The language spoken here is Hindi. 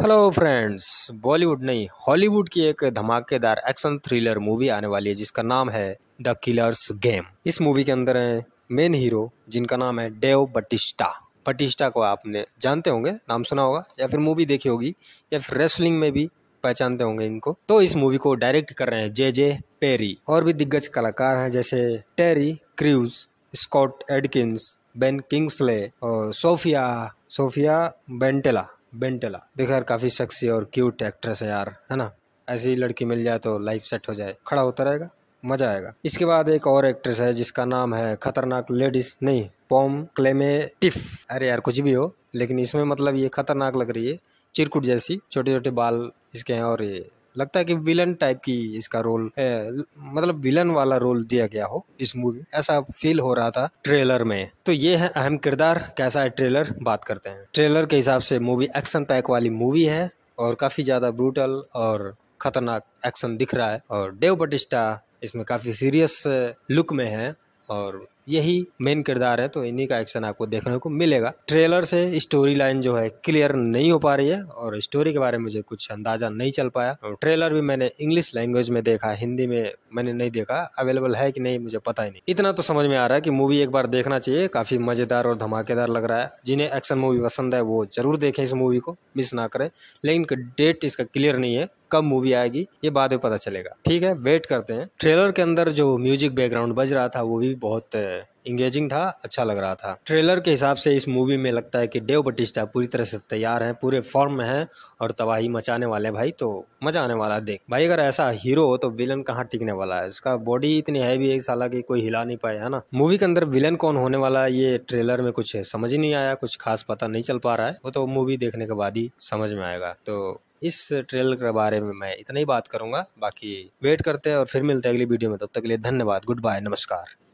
हेलो फ्रेंड्स बॉलीवुड नहीं हॉलीवुड की एक धमाकेदार एक्शन थ्रिलर मूवी आने वाली है जिसका नाम है द किलर्स गेम इस मूवी के अंदर है मेन हीरो जिनका नाम है डेव बटिस्टा बटिस्टा को आपने जानते होंगे नाम सुना होगा या फिर मूवी देखी होगी या फिर रेसलिंग में भी पहचानते होंगे इनको तो इस मूवी को डायरेक्ट कर रहे हैं जे जे पेरी और भी दिग्गज कलाकार हैं जैसे Terry Crews Scott Adkins Ben Kingsley और सोफिया सोफिया बेंटेला बेंटला देखा यार काफ़ी शख्स और क्यूट एक्ट्रेस है यार है ना ऐसी लड़की मिल जाए तो लाइफ सेट हो जाए खड़ा होता रहेगा मजा आएगा इसके बाद एक और एक्ट्रेस है जिसका नाम है खतरनाक लेडीज नहीं पॉम टिफ अरे यार कुछ भी हो लेकिन इसमें मतलब ये खतरनाक लग रही है चिरकुट जैसी छोटे छोटे बाल इसके हैं और ये लगता है कि विलन टाइप की इसका रोल है मतलब विलन वाला रोल दिया गया हो इस मूवी ऐसा फील हो रहा था ट्रेलर में तो ये है अहम किरदार कैसा है ट्रेलर बात करते हैं ट्रेलर के हिसाब से मूवी एक्शन पैक वाली मूवी है और काफ़ी ज़्यादा ब्रूटल और खतरनाक एक्शन दिख रहा है और डेव बटिस्टा इसमें काफ़ी सीरियस लुक में है और यही मेन किरदार है तो इन्हीं का एक्शन आपको देखने को मिलेगा ट्रेलर से स्टोरी लाइन जो है क्लियर नहीं हो पा रही है और स्टोरी के बारे में मुझे कुछ अंदाजा नहीं चल पाया और ट्रेलर भी मैंने इंग्लिश लैंग्वेज में देखा हिंदी में मैंने नहीं देखा अवेलेबल है कि नहीं मुझे पता ही नहीं इतना तो समझ में आ रहा है कि मूवी एक बार देखना चाहिए काफी मजेदार और धमाकेदार लग रहा है जिन्हें एक्शन मूवी पसंद है वो जरूर देखें इस मूवी को मिस ना करें लेकिन डेट इसका क्लियर नहीं है कब मूवी आएगी ये बाद में पता चलेगा ठीक है वेट करते हैं ट्रेलर के अंदर जो म्यूजिक बैकग्राउंड बज रहा था वो भी बहुत इंगेजिंग uh, था अच्छा लग रहा था ट्रेलर के हिसाब से इस मूवी में लगता है कि डेव बटिस्टा पूरी तरह से तैयार हैं पूरे फॉर्म में हैं और तबाही मचाने वाले हैं भाई तो मजा आने वाला है देख भाई अगर ऐसा हीरो हो तो विलन कहाँ टिकने वाला है इसका बॉडी इतनी हैवी है साला की कोई हिला नहीं पाया है ना मूवी के अंदर विलन कौन होने वाला है ये ट्रेलर में कुछ समझ नहीं आया कुछ खास पता नहीं चल पा रहा है वो तो मूवी देखने के बाद ही समझ में आएगा तो इस ट्रेलर के बारे में मैं इतना ही बात करूंगा बाकी वेट करते हैं और फिर मिलते हैं अगली वीडियो में तब तक के लिए धन्यवाद गुड बाय नमस्कार